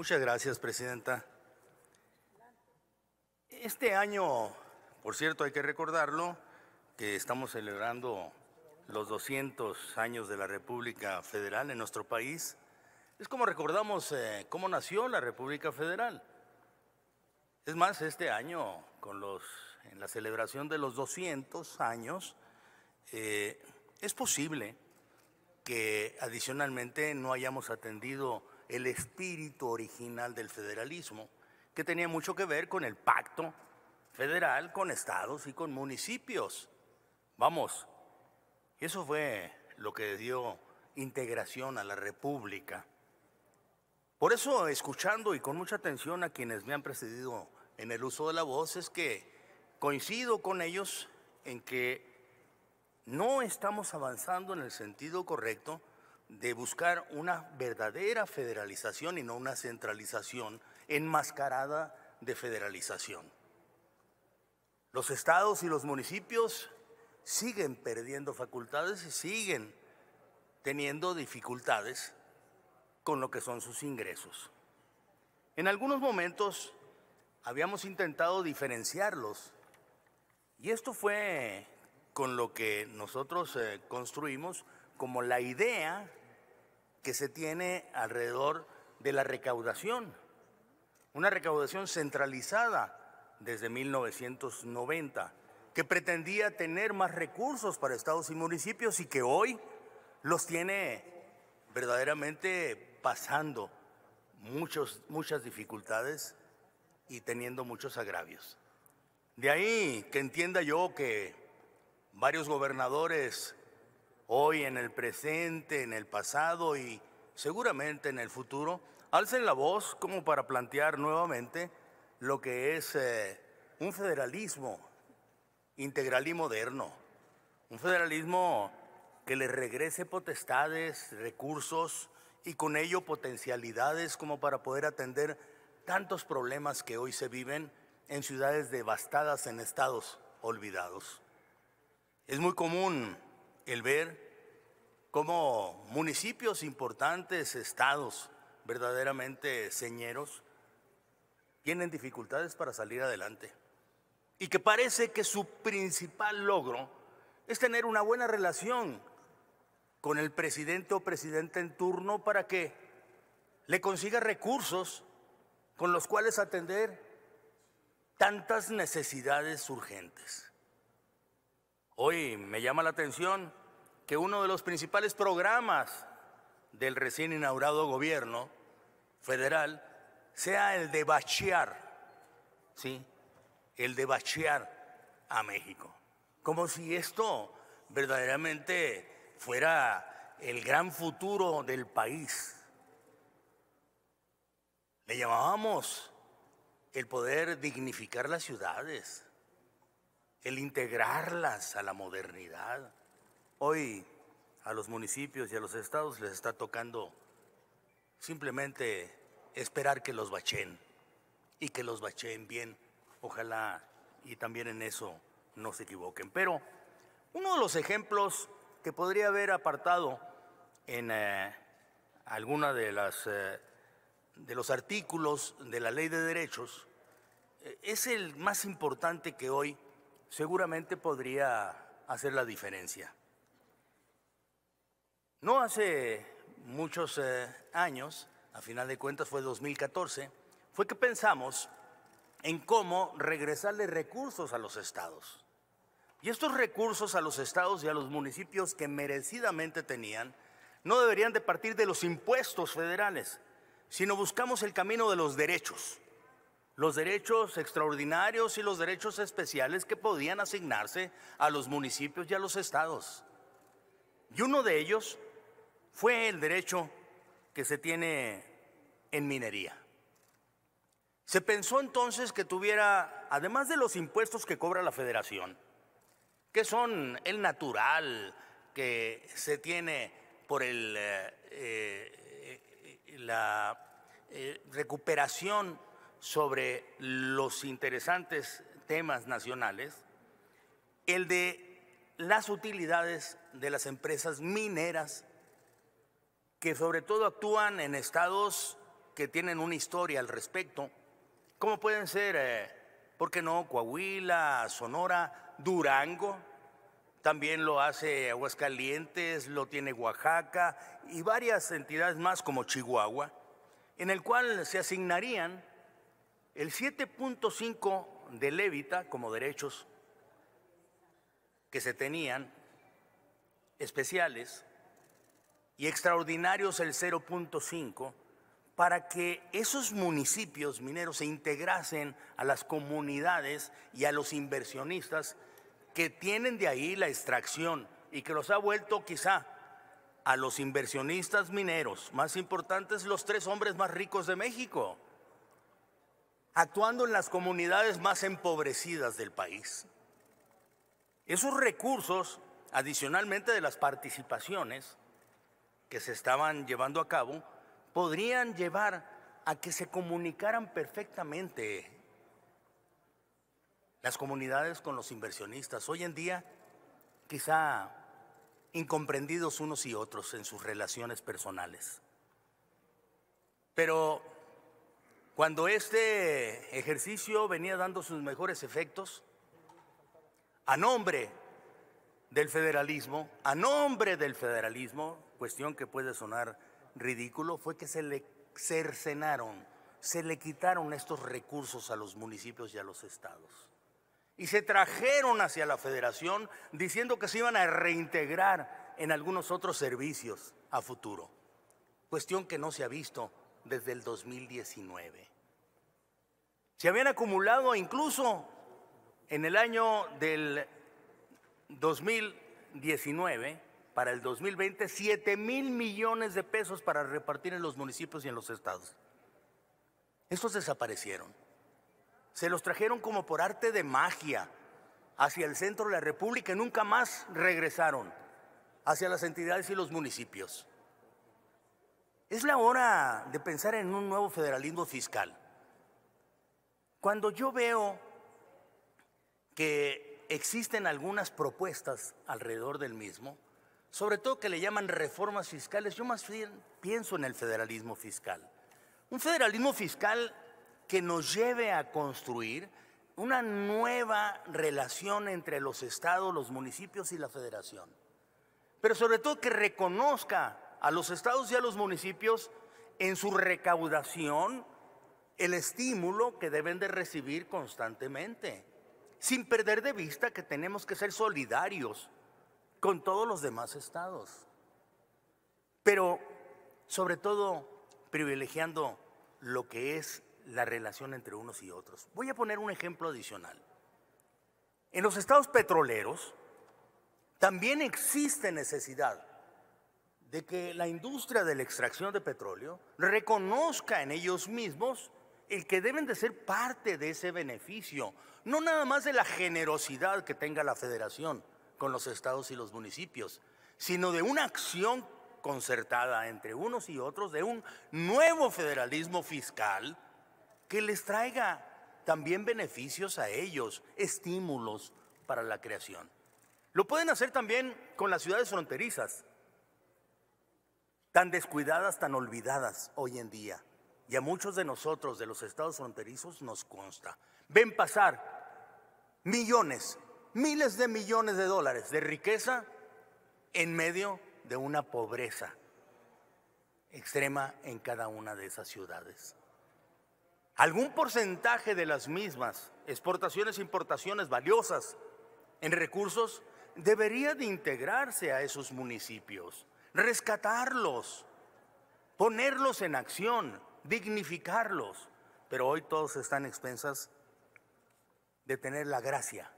Muchas gracias, Presidenta. Este año, por cierto, hay que recordarlo, que estamos celebrando los 200 años de la República Federal en nuestro país. Es como recordamos eh, cómo nació la República Federal. Es más, este año, con los, en la celebración de los 200 años, eh, es posible que adicionalmente no hayamos atendido el espíritu original del federalismo, que tenía mucho que ver con el pacto federal con estados y con municipios. Vamos, eso fue lo que dio integración a la República. Por eso, escuchando y con mucha atención a quienes me han precedido en el uso de la voz, es que coincido con ellos en que no estamos avanzando en el sentido correcto de buscar una verdadera federalización y no una centralización enmascarada de federalización. Los estados y los municipios siguen perdiendo facultades y siguen teniendo dificultades con lo que son sus ingresos. En algunos momentos habíamos intentado diferenciarlos y esto fue con lo que nosotros eh, construimos como la idea que se tiene alrededor de la recaudación, una recaudación centralizada desde 1990, que pretendía tener más recursos para estados y municipios y que hoy los tiene verdaderamente pasando muchos, muchas dificultades y teniendo muchos agravios. De ahí que entienda yo que varios gobernadores hoy en el presente, en el pasado y seguramente en el futuro, alcen la voz como para plantear nuevamente lo que es eh, un federalismo integral y moderno, un federalismo que le regrese potestades, recursos y con ello potencialidades como para poder atender tantos problemas que hoy se viven en ciudades devastadas, en estados olvidados. Es muy común el ver cómo municipios importantes, estados verdaderamente señeros, tienen dificultades para salir adelante. Y que parece que su principal logro es tener una buena relación con el presidente o presidente en turno para que le consiga recursos con los cuales atender tantas necesidades urgentes. Hoy me llama la atención que uno de los principales programas del recién inaugurado gobierno federal sea el de bachear, ¿sí? El de bachear a México. Como si esto verdaderamente fuera el gran futuro del país. Le llamábamos el poder dignificar las ciudades, el integrarlas a la modernidad. Hoy a los municipios y a los estados les está tocando simplemente esperar que los bachen y que los bachen bien. Ojalá y también en eso no se equivoquen. Pero uno de los ejemplos que podría haber apartado en eh, alguno de las eh, de los artículos de la Ley de Derechos eh, es el más importante que hoy seguramente podría hacer la diferencia. No hace muchos eh, años, a final de cuentas fue 2014, fue que pensamos en cómo regresarle recursos a los estados. Y estos recursos a los estados y a los municipios que merecidamente tenían no deberían de partir de los impuestos federales, sino buscamos el camino de los derechos los derechos extraordinarios y los derechos especiales que podían asignarse a los municipios y a los estados. Y uno de ellos fue el derecho que se tiene en minería. Se pensó entonces que tuviera, además de los impuestos que cobra la federación, que son el natural que se tiene por el, eh, eh, eh, la recuperación sobre los interesantes temas nacionales, el de las utilidades de las empresas mineras que sobre todo actúan en estados que tienen una historia al respecto, como pueden ser, porque eh, ¿por qué no?, Coahuila, Sonora, Durango, también lo hace Aguascalientes, lo tiene Oaxaca y varias entidades más como Chihuahua, en el cual se asignarían el 7.5 de Levita como derechos que se tenían especiales y extraordinarios el 0.5 para que esos municipios mineros se integrasen a las comunidades y a los inversionistas que tienen de ahí la extracción y que los ha vuelto quizá a los inversionistas mineros más importantes los tres hombres más ricos de México actuando en las comunidades más empobrecidas del país. Esos recursos, adicionalmente de las participaciones que se estaban llevando a cabo, podrían llevar a que se comunicaran perfectamente las comunidades con los inversionistas. Hoy en día, quizá incomprendidos unos y otros en sus relaciones personales. Pero cuando este ejercicio venía dando sus mejores efectos, a nombre del federalismo, a nombre del federalismo, cuestión que puede sonar ridículo, fue que se le cercenaron, se le quitaron estos recursos a los municipios y a los estados. Y se trajeron hacia la federación diciendo que se iban a reintegrar en algunos otros servicios a futuro. Cuestión que no se ha visto desde el 2019. Se habían acumulado incluso en el año del 2019 para el 2020 7 mil millones de pesos para repartir en los municipios y en los estados. Estos desaparecieron. Se los trajeron como por arte de magia hacia el centro de la República y nunca más regresaron hacia las entidades y los municipios. Es la hora de pensar en un nuevo federalismo fiscal. Cuando yo veo que existen algunas propuestas alrededor del mismo, sobre todo que le llaman reformas fiscales, yo más bien pienso en el federalismo fiscal. Un federalismo fiscal que nos lleve a construir una nueva relación entre los estados, los municipios y la federación. Pero sobre todo que reconozca a los estados y a los municipios en su recaudación el estímulo que deben de recibir constantemente, sin perder de vista que tenemos que ser solidarios con todos los demás estados, pero sobre todo privilegiando lo que es la relación entre unos y otros. Voy a poner un ejemplo adicional. En los estados petroleros también existe necesidad de que la industria de la extracción de petróleo reconozca en ellos mismos el que deben de ser parte de ese beneficio, no nada más de la generosidad que tenga la federación con los estados y los municipios, sino de una acción concertada entre unos y otros, de un nuevo federalismo fiscal que les traiga también beneficios a ellos, estímulos para la creación. Lo pueden hacer también con las ciudades fronterizas, tan descuidadas, tan olvidadas hoy en día y a muchos de nosotros de los estados fronterizos nos consta. Ven pasar millones, miles de millones de dólares de riqueza en medio de una pobreza extrema en cada una de esas ciudades. Algún porcentaje de las mismas exportaciones e importaciones valiosas en recursos debería de integrarse a esos municipios, rescatarlos, ponerlos en acción dignificarlos, pero hoy todos están expensas de tener la gracia,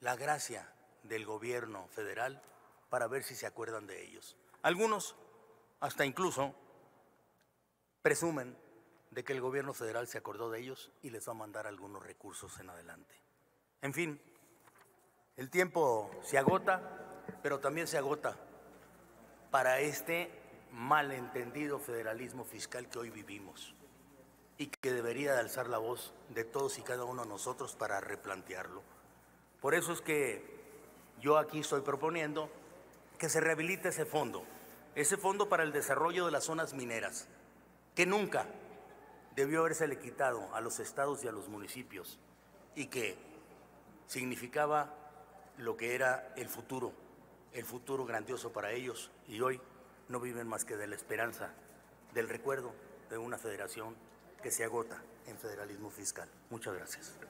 la gracia del gobierno federal para ver si se acuerdan de ellos. Algunos hasta incluso presumen de que el gobierno federal se acordó de ellos y les va a mandar algunos recursos en adelante. En fin, el tiempo se agota, pero también se agota para este malentendido federalismo fiscal que hoy vivimos y que debería de alzar la voz de todos y cada uno de nosotros para replantearlo. Por eso es que yo aquí estoy proponiendo que se rehabilite ese fondo, ese fondo para el desarrollo de las zonas mineras, que nunca debió haberse le quitado a los estados y a los municipios y que significaba lo que era el futuro, el futuro grandioso para ellos y hoy no viven más que de la esperanza, del recuerdo de una federación que se agota en federalismo fiscal. Muchas gracias.